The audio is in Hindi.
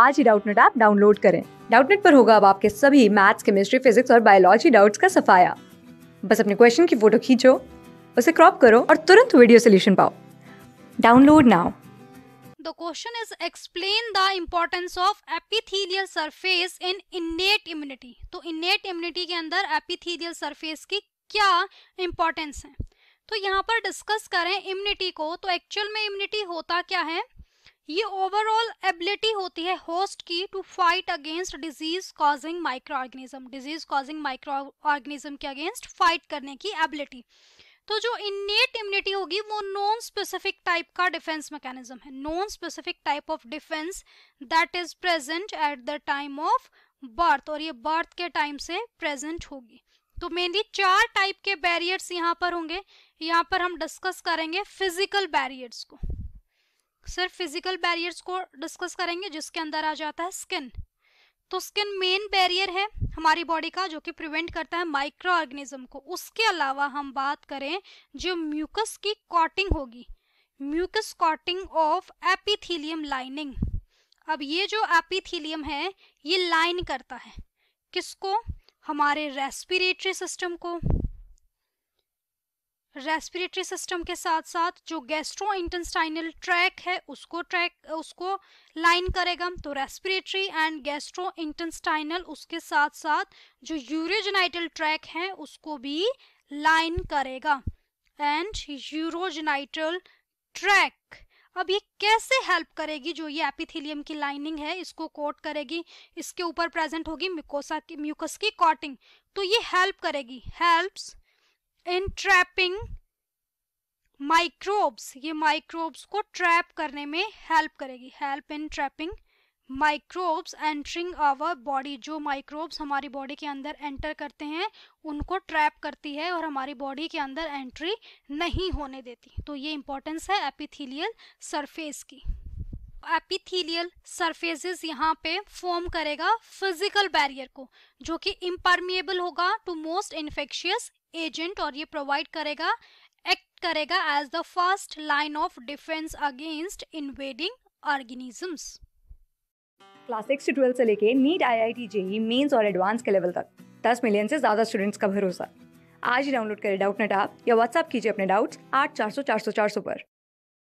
आज ही डाउटनेट ऐप डाउनलोड करें डाउटनेट पर होगा अब आपके सभी मैथ्स केमिस्ट्री फिजिक्स और बायोलॉजी डाउट्स का सफाया बस अपने क्वेश्चन की फोटो खींचो उसे क्रॉप करो और तुरंत वीडियो सोल्यूशन पाओ download now The question is explain the importance of epithelial surface in innate immunity. तो innate immunity के अंदर epithelial surface की क्या importance है तो यहाँ पर डिस्कस करें इम्यूनिटी को तो एक्चुअल में इम्यूनिटी होता क्या है ये ओवरऑल एबिलिटी होती है होस्ट की to fight against disease causing microorganism disease causing microorganism के अगेंस्ट फाइट करने की एबिलिटी तो जो इनेट इम्यूनिटी होगी वो नॉन स्पेसिफिक टाइप का डिफेंस मैकेनिज्म है non specific type of defence that is present at the time of birth और ये बर्थ के टाइम से प्रेजेंट होगी तो मेनली चार टाइप के बैरियर्स यहाँ पर होंगे यहाँ पर हम डिस्कस करेंगे फिजिकल बैरियर्स को सिर्फ फिजिकल बैरियर्स को डिस्कस करेंगे जिसके अंदर आ जाता है स्किन तो स्किन मेन बैरियर है हमारी बॉडी का जो कि प्रिवेंट करता है माइक्रो ऑर्गेनिज्म को उसके अलावा हम बात करें जो म्यूकस की कॉटिंग होगी mucus coating of epithelium lining अब ये जो एपिथीलियम है ये लाइन करता है किसको हमारे रेस्पिरेटरी सिस्टम को रेस्पिरेटरी सिस्टम के साथ साथ जो गैस्ट्रो इंटेस्टाइनल ट्रैक है उसको ट्रैक उसको लाइन करेगा तो रेस्पिरेटरी एंड गैस्ट्रो इंटेस्टाइनल उसके साथ साथ जो यूरोजेनाइटल ट्रैक है उसको भी लाइन करेगा एंड यूरोजेनाइटल ट्रैक अब ये कैसे हेल्प करेगी जो ये एपिथेलियम की लाइनिंग है इसको कोट करेगी इसके ऊपर प्रेजेंट होगी म्यूकोसा की म्यूकस की कॉटिंग तो ये हेल्प करेगी हेल्प्स इन ट्रैपिंग माइक्रोब्स ये माइक्रोब्स को ट्रैप करने में हेल्प करेगी help in trapping microbes entering our body जो माइक्रोब्स हमारी बॉडी के अंदर एंटर करते हैं उनको ट्रैप करती है और हमारी बॉडी के अंदर एंट्री नहीं होने देती तो ये इंपॉर्टेंस है एपिथीलियल सरफेस की एपिथीलियल सरफेसेस यहाँ पे फॉर्म करेगा फिजिकल बैरियर को जो कि इम्परमिएबल होगा टू मोस्ट इन्फेक्शियस एजेंट और ये प्रोवाइड करेगा एक्ट करेगा as the first line of defence against invading organisms class six से ट्वेल्थ से लेके NEET I I T JEE Mains और एडवांस के लेवल तक दस मिलियन से ज्यादा स्टूडेंट्स का भरोसा आज ही डाउनलोड करें डाउट नेट आप या व्हाट्सअप कीजिए अपने डाउट्स आठ चार सौ चार सौ चार सौ पर